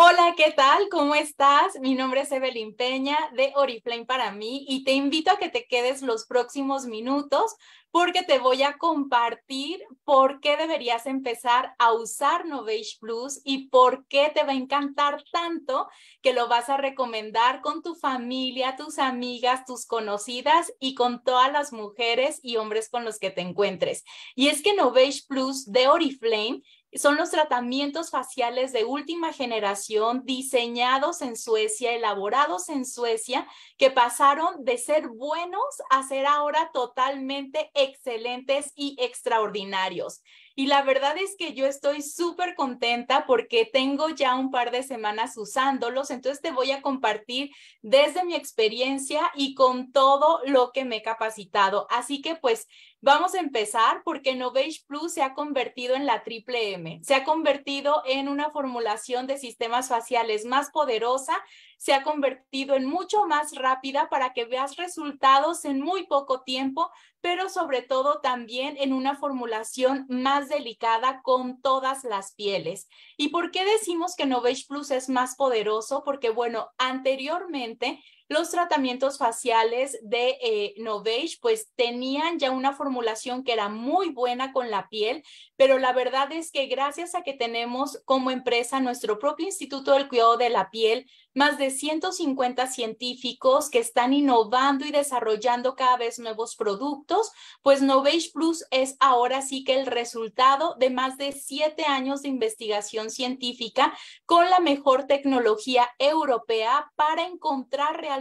Hola, ¿qué tal? ¿Cómo estás? Mi nombre es Evelyn Peña de Oriflame para mí y te invito a que te quedes los próximos minutos porque te voy a compartir por qué deberías empezar a usar Novage Plus y por qué te va a encantar tanto que lo vas a recomendar con tu familia, tus amigas, tus conocidas y con todas las mujeres y hombres con los que te encuentres. Y es que Novage Plus de Oriflame son los tratamientos faciales de última generación diseñados en Suecia, elaborados en Suecia, que pasaron de ser buenos a ser ahora totalmente excelentes y extraordinarios. Y la verdad es que yo estoy súper contenta porque tengo ya un par de semanas usándolos, entonces te voy a compartir desde mi experiencia y con todo lo que me he capacitado. Así que pues Vamos a empezar porque Novage Plus se ha convertido en la triple M, se ha convertido en una formulación de sistemas faciales más poderosa, se ha convertido en mucho más rápida para que veas resultados en muy poco tiempo, pero sobre todo también en una formulación más delicada con todas las pieles. ¿Y por qué decimos que Novage Plus es más poderoso? Porque bueno, anteriormente los tratamientos faciales de eh, Novage, pues tenían ya una formulación que era muy buena con la piel, pero la verdad es que gracias a que tenemos como empresa nuestro propio Instituto del Cuidado de la Piel, más de 150 científicos que están innovando y desarrollando cada vez nuevos productos, pues Novage Plus es ahora sí que el resultado de más de siete años de investigación científica con la mejor tecnología europea para encontrar realmente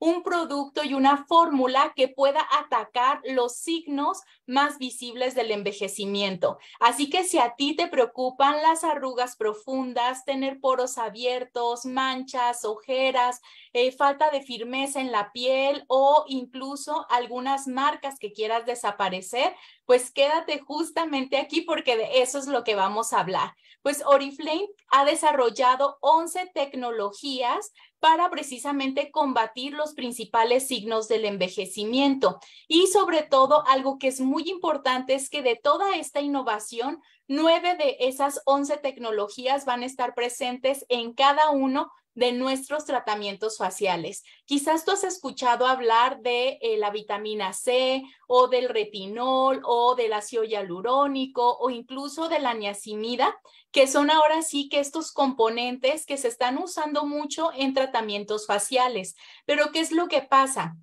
un producto y una fórmula que pueda atacar los signos más visibles del envejecimiento. Así que si a ti te preocupan las arrugas profundas, tener poros abiertos, manchas, ojeras, eh, falta de firmeza en la piel o incluso algunas marcas que quieras desaparecer, pues quédate justamente aquí porque de eso es lo que vamos a hablar. Pues Oriflame ha desarrollado 11 tecnologías para precisamente combatir los principales signos del envejecimiento. Y sobre todo, algo que es muy importante es que de toda esta innovación, nueve de esas once tecnologías van a estar presentes en cada uno de nuestros tratamientos faciales. Quizás tú has escuchado hablar de eh, la vitamina C o del retinol o del ácido hialurónico o incluso de la niacinida, que son ahora sí que estos componentes que se están usando mucho en tratamientos faciales. Pero ¿qué es lo que pasa?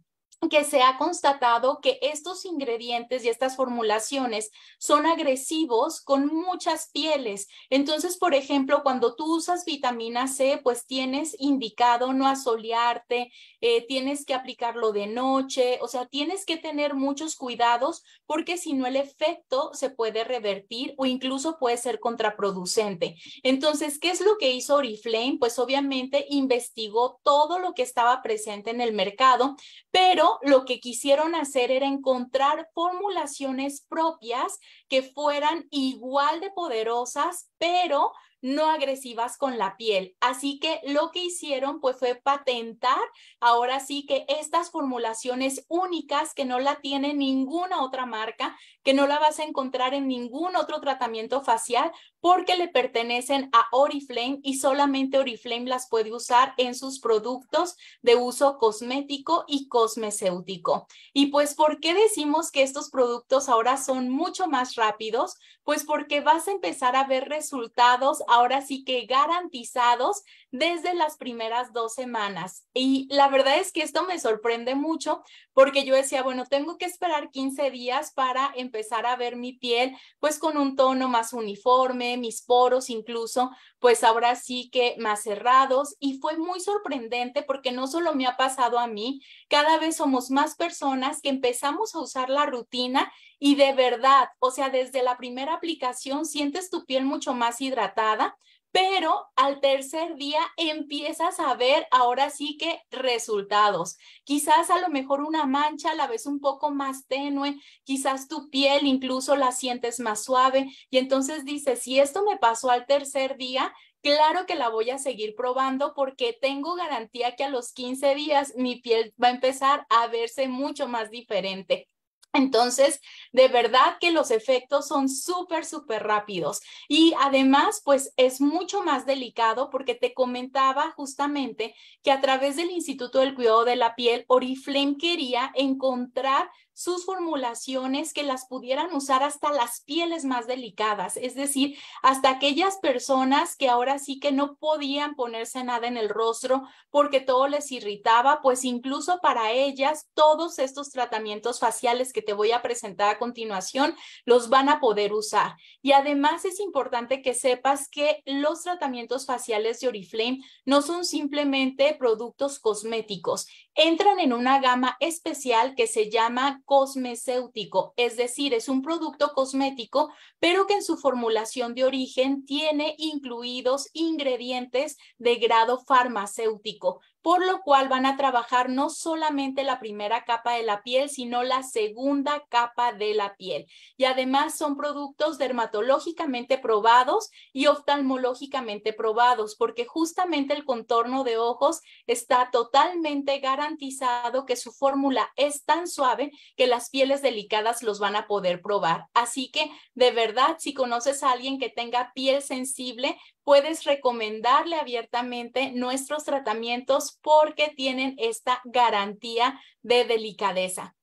que se ha constatado que estos ingredientes y estas formulaciones son agresivos con muchas pieles. Entonces, por ejemplo, cuando tú usas vitamina C, pues tienes indicado no asolearte, eh, tienes que aplicarlo de noche, o sea, tienes que tener muchos cuidados porque si no el efecto se puede revertir o incluso puede ser contraproducente. Entonces, ¿qué es lo que hizo Oriflame? Pues obviamente investigó todo lo que estaba presente en el mercado, pero lo que quisieron hacer era encontrar formulaciones propias que fueran igual de poderosas, pero no agresivas con la piel. Así que lo que hicieron pues fue patentar ahora sí que estas formulaciones únicas que no la tiene ninguna otra marca, que no la vas a encontrar en ningún otro tratamiento facial porque le pertenecen a Oriflame y solamente Oriflame las puede usar en sus productos de uso cosmético y cosmecéutico. Y pues, ¿por qué decimos que estos productos ahora son mucho más rápidos? Pues porque vas a empezar a ver resultados ahora sí que garantizados desde las primeras dos semanas. Y la verdad es que esto me sorprende mucho porque yo decía, bueno, tengo que esperar 15 días para empezar a ver mi piel pues con un tono más uniforme, mis poros incluso pues ahora sí que más cerrados. Y fue muy sorprendente porque no solo me ha pasado a mí, cada vez somos más personas que empezamos a usar la rutina y de verdad, o sea, desde la primera aplicación sientes tu piel mucho más hidratada pero al tercer día empiezas a ver ahora sí que resultados. Quizás a lo mejor una mancha la ves un poco más tenue, quizás tu piel incluso la sientes más suave y entonces dices, si esto me pasó al tercer día, claro que la voy a seguir probando porque tengo garantía que a los 15 días mi piel va a empezar a verse mucho más diferente. Entonces, de verdad que los efectos son súper, súper rápidos. Y además, pues es mucho más delicado porque te comentaba justamente que a través del Instituto del Cuidado de la Piel, Oriflame quería encontrar sus formulaciones que las pudieran usar hasta las pieles más delicadas, es decir, hasta aquellas personas que ahora sí que no podían ponerse nada en el rostro porque todo les irritaba, pues incluso para ellas todos estos tratamientos faciales que te voy a presentar a continuación los van a poder usar. Y además es importante que sepas que los tratamientos faciales de Oriflame no son simplemente productos cosméticos, entran en una gama especial que se llama cosmecéutico, es decir, es un producto cosmético, pero que en su formulación de origen tiene incluidos ingredientes de grado farmacéutico, por lo cual van a trabajar no solamente la primera capa de la piel, sino la segunda capa de la piel. Y además son productos dermatológicamente probados y oftalmológicamente probados, porque justamente el contorno de ojos está totalmente garantizado que su fórmula es tan suave que las pieles delicadas los van a poder probar. Así que, de verdad, si conoces a alguien que tenga piel sensible, puedes recomendarle abiertamente nuestros tratamientos porque tienen esta garantía de delicadeza.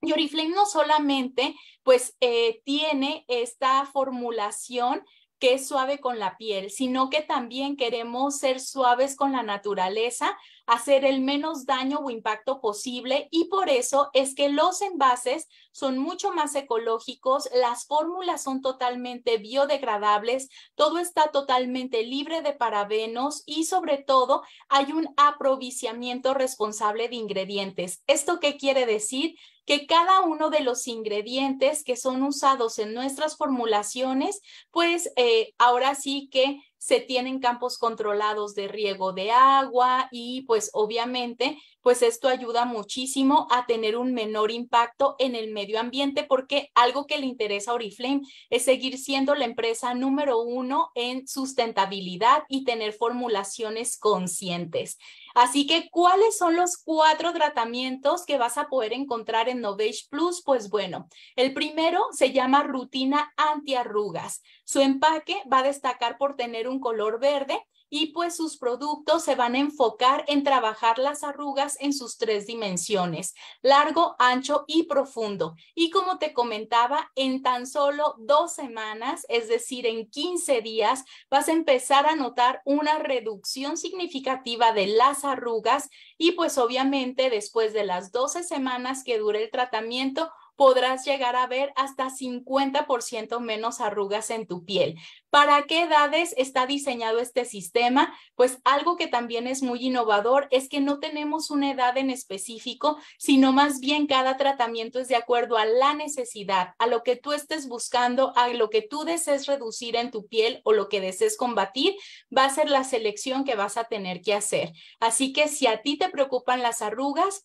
Y Oriflame no solamente pues eh, tiene esta formulación que es suave con la piel, sino que también queremos ser suaves con la naturaleza, hacer el menos daño o impacto posible y por eso es que los envases son mucho más ecológicos, las fórmulas son totalmente biodegradables, todo está totalmente libre de parabenos y sobre todo hay un aprovisionamiento responsable de ingredientes. ¿Esto qué quiere decir? que cada uno de los ingredientes que son usados en nuestras formulaciones, pues eh, ahora sí que se tienen campos controlados de riego de agua y pues obviamente pues esto ayuda muchísimo a tener un menor impacto en el medio ambiente porque algo que le interesa a Oriflame es seguir siendo la empresa número uno en sustentabilidad y tener formulaciones conscientes. Así que, ¿cuáles son los cuatro tratamientos que vas a poder encontrar en Novage Plus? Pues bueno, el primero se llama rutina antiarrugas. Su empaque va a destacar por tener un color verde y pues sus productos se van a enfocar en trabajar las arrugas en sus tres dimensiones, largo, ancho y profundo. Y como te comentaba, en tan solo dos semanas, es decir, en 15 días, vas a empezar a notar una reducción significativa de las arrugas y pues obviamente después de las 12 semanas que dure el tratamiento, podrás llegar a ver hasta 50% menos arrugas en tu piel. ¿Para qué edades está diseñado este sistema? Pues algo que también es muy innovador es que no tenemos una edad en específico, sino más bien cada tratamiento es de acuerdo a la necesidad, a lo que tú estés buscando, a lo que tú desees reducir en tu piel o lo que desees combatir, va a ser la selección que vas a tener que hacer. Así que si a ti te preocupan las arrugas,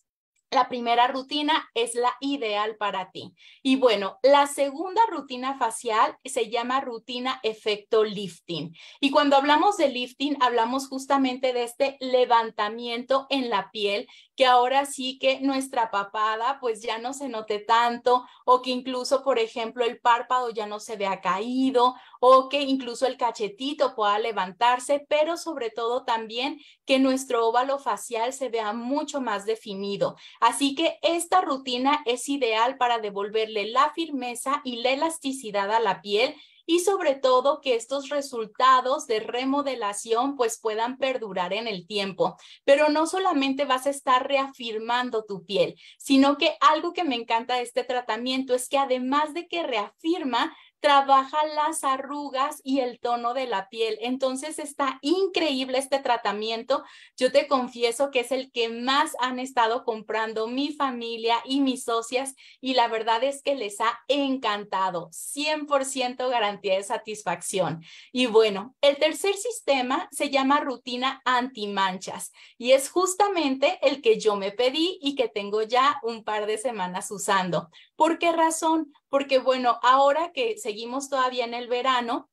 la primera rutina es la ideal para ti. Y bueno, la segunda rutina facial se llama rutina efecto lifting. Y cuando hablamos de lifting, hablamos justamente de este levantamiento en la piel, que ahora sí que nuestra papada pues ya no se note tanto o que incluso, por ejemplo, el párpado ya no se vea caído o que incluso el cachetito pueda levantarse, pero sobre todo también que nuestro óvalo facial se vea mucho más definido. Así que esta rutina es ideal para devolverle la firmeza y la elasticidad a la piel y sobre todo que estos resultados de remodelación pues puedan perdurar en el tiempo. Pero no solamente vas a estar reafirmando tu piel, sino que algo que me encanta de este tratamiento es que además de que reafirma, trabaja las arrugas y el tono de la piel. Entonces está increíble este tratamiento. Yo te confieso que es el que más han estado comprando mi familia y mis socias y la verdad es que les ha encantado. 100% garantía de satisfacción. Y bueno, el tercer sistema se llama rutina antimanchas y es justamente el que yo me pedí y que tengo ya un par de semanas usando. ¿Por qué razón? Porque bueno, ahora que seguimos todavía en el verano,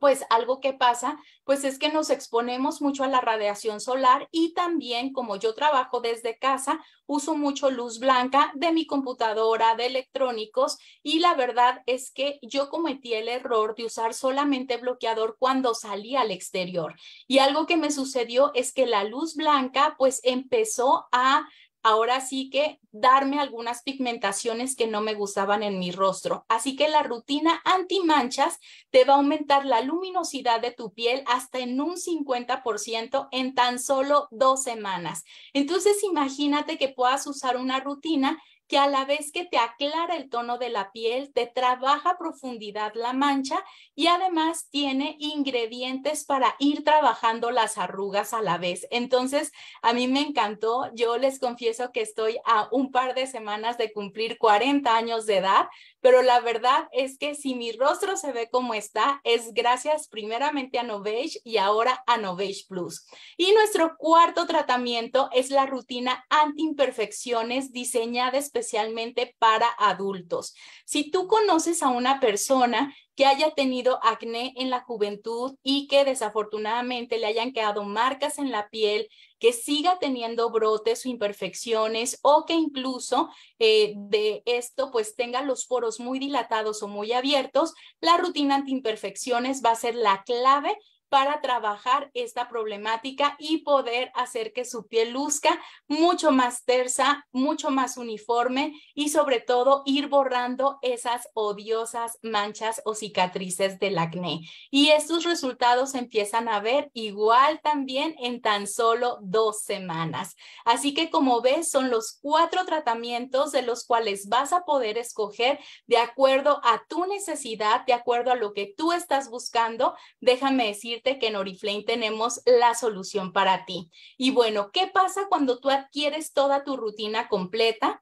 pues algo que pasa, pues es que nos exponemos mucho a la radiación solar y también como yo trabajo desde casa, uso mucho luz blanca de mi computadora, de electrónicos y la verdad es que yo cometí el error de usar solamente bloqueador cuando salí al exterior. Y algo que me sucedió es que la luz blanca pues empezó a ahora sí que darme algunas pigmentaciones que no me gustaban en mi rostro. Así que la rutina anti manchas te va a aumentar la luminosidad de tu piel hasta en un 50% en tan solo dos semanas. Entonces imagínate que puedas usar una rutina que a la vez que te aclara el tono de la piel, te trabaja a profundidad la mancha y además tiene ingredientes para ir trabajando las arrugas a la vez. Entonces, a mí me encantó. Yo les confieso que estoy a un par de semanas de cumplir 40 años de edad, pero la verdad es que si mi rostro se ve como está, es gracias primeramente a Novage y ahora a Novage Plus. Y nuestro cuarto tratamiento es la rutina anti-imperfecciones diseñada especialmente para adultos. Si tú conoces a una persona que haya tenido acné en la juventud y que desafortunadamente le hayan quedado marcas en la piel, que siga teniendo brotes o imperfecciones o que incluso eh, de esto pues tenga los poros muy dilatados o muy abiertos, la rutina imperfecciones va a ser la clave para trabajar esta problemática y poder hacer que su piel luzca mucho más tersa, mucho más uniforme y sobre todo ir borrando esas odiosas manchas o cicatrices del acné. Y estos resultados empiezan a ver igual también en tan solo dos semanas. Así que como ves, son los cuatro tratamientos de los cuales vas a poder escoger de acuerdo a tu necesidad, de acuerdo a lo que tú estás buscando. Déjame decirte que en Oriflame tenemos la solución para ti. Y bueno, ¿qué pasa cuando tú adquieres toda tu rutina completa?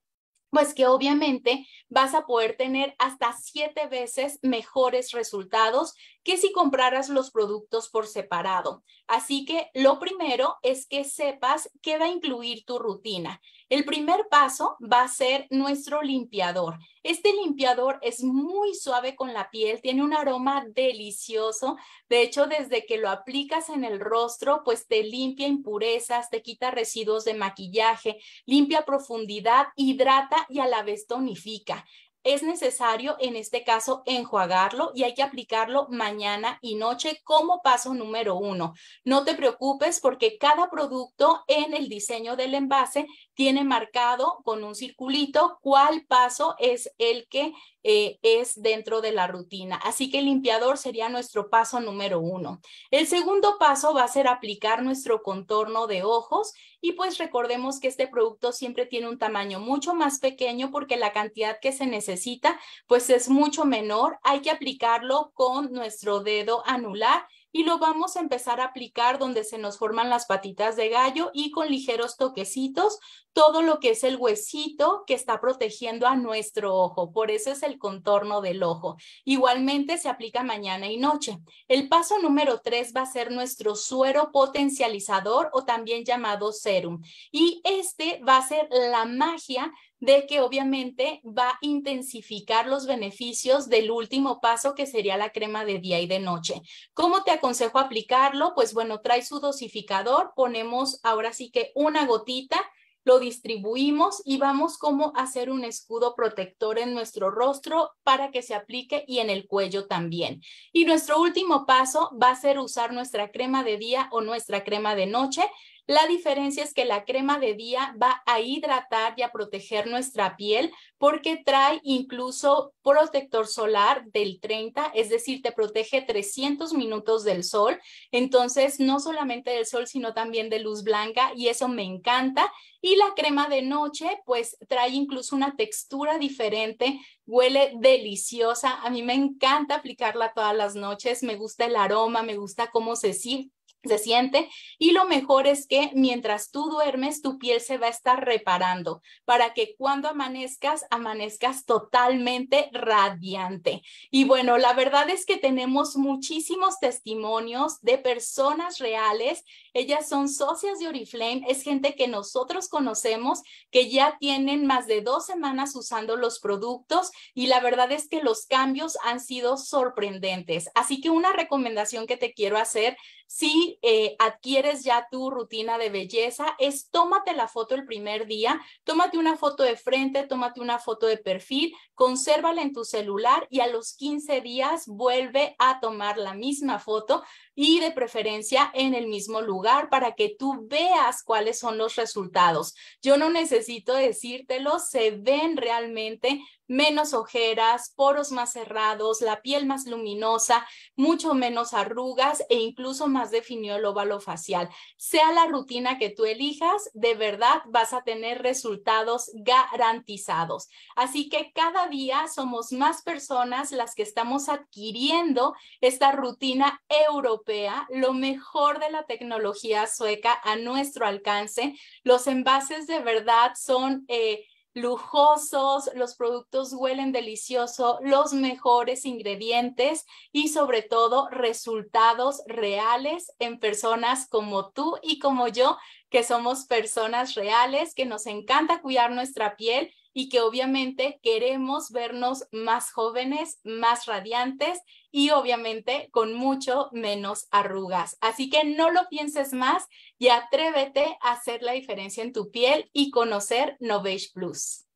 pues que obviamente vas a poder tener hasta siete veces mejores resultados que si compraras los productos por separado. Así que lo primero es que sepas qué va a incluir tu rutina. El primer paso va a ser nuestro limpiador. Este limpiador es muy suave con la piel, tiene un aroma delicioso. De hecho, desde que lo aplicas en el rostro, pues te limpia impurezas, te quita residuos de maquillaje, limpia profundidad, hidrata y a la vez tonifica es necesario en este caso enjuagarlo y hay que aplicarlo mañana y noche como paso número uno. No te preocupes porque cada producto en el diseño del envase tiene marcado con un circulito cuál paso es el que eh, es dentro de la rutina. Así que el limpiador sería nuestro paso número uno. El segundo paso va a ser aplicar nuestro contorno de ojos y pues recordemos que este producto siempre tiene un tamaño mucho más pequeño porque la cantidad que se necesita necesita, pues es mucho menor. Hay que aplicarlo con nuestro dedo anular y lo vamos a empezar a aplicar donde se nos forman las patitas de gallo y con ligeros toquecitos todo lo que es el huesito que está protegiendo a nuestro ojo. Por eso es el contorno del ojo. Igualmente se aplica mañana y noche. El paso número tres va a ser nuestro suero potencializador o también llamado serum. Y este va a ser la magia de que obviamente va a intensificar los beneficios del último paso que sería la crema de día y de noche. ¿Cómo te aconsejo aplicarlo? Pues bueno, trae su dosificador, ponemos ahora sí que una gotita lo distribuimos y vamos como a hacer un escudo protector en nuestro rostro para que se aplique y en el cuello también. Y nuestro último paso va a ser usar nuestra crema de día o nuestra crema de noche. La diferencia es que la crema de día va a hidratar y a proteger nuestra piel porque trae incluso protector solar del 30, es decir, te protege 300 minutos del sol. Entonces, no solamente del sol, sino también de luz blanca y eso me encanta. Y la crema de noche, pues trae incluso una textura diferente, huele deliciosa. A mí me encanta aplicarla todas las noches, me gusta el aroma, me gusta cómo se siente se siente y lo mejor es que mientras tú duermes tu piel se va a estar reparando para que cuando amanezcas amanezcas totalmente radiante. Y bueno, la verdad es que tenemos muchísimos testimonios de personas reales, ellas son socias de Oriflame, es gente que nosotros conocemos que ya tienen más de dos semanas usando los productos y la verdad es que los cambios han sido sorprendentes. Así que una recomendación que te quiero hacer, sí eh, adquieres ya tu rutina de belleza es tómate la foto el primer día, tómate una foto de frente, tómate una foto de perfil, consérvala en tu celular y a los 15 días vuelve a tomar la misma foto y de preferencia en el mismo lugar para que tú veas cuáles son los resultados. Yo no necesito decírtelo, se ven realmente menos ojeras, poros más cerrados, la piel más luminosa, mucho menos arrugas e incluso más definido el óvalo facial. Sea la rutina que tú elijas, de verdad vas a tener resultados garantizados. Así que cada día somos más personas las que estamos adquiriendo esta rutina europea lo mejor de la tecnología sueca a nuestro alcance. Los envases de verdad son... Eh, lujosos, los productos huelen delicioso, los mejores ingredientes y sobre todo resultados reales en personas como tú y como yo, que somos personas reales, que nos encanta cuidar nuestra piel y que obviamente queremos vernos más jóvenes, más radiantes y obviamente con mucho menos arrugas. Así que no lo pienses más y atrévete a hacer la diferencia en tu piel y conocer Novage Plus.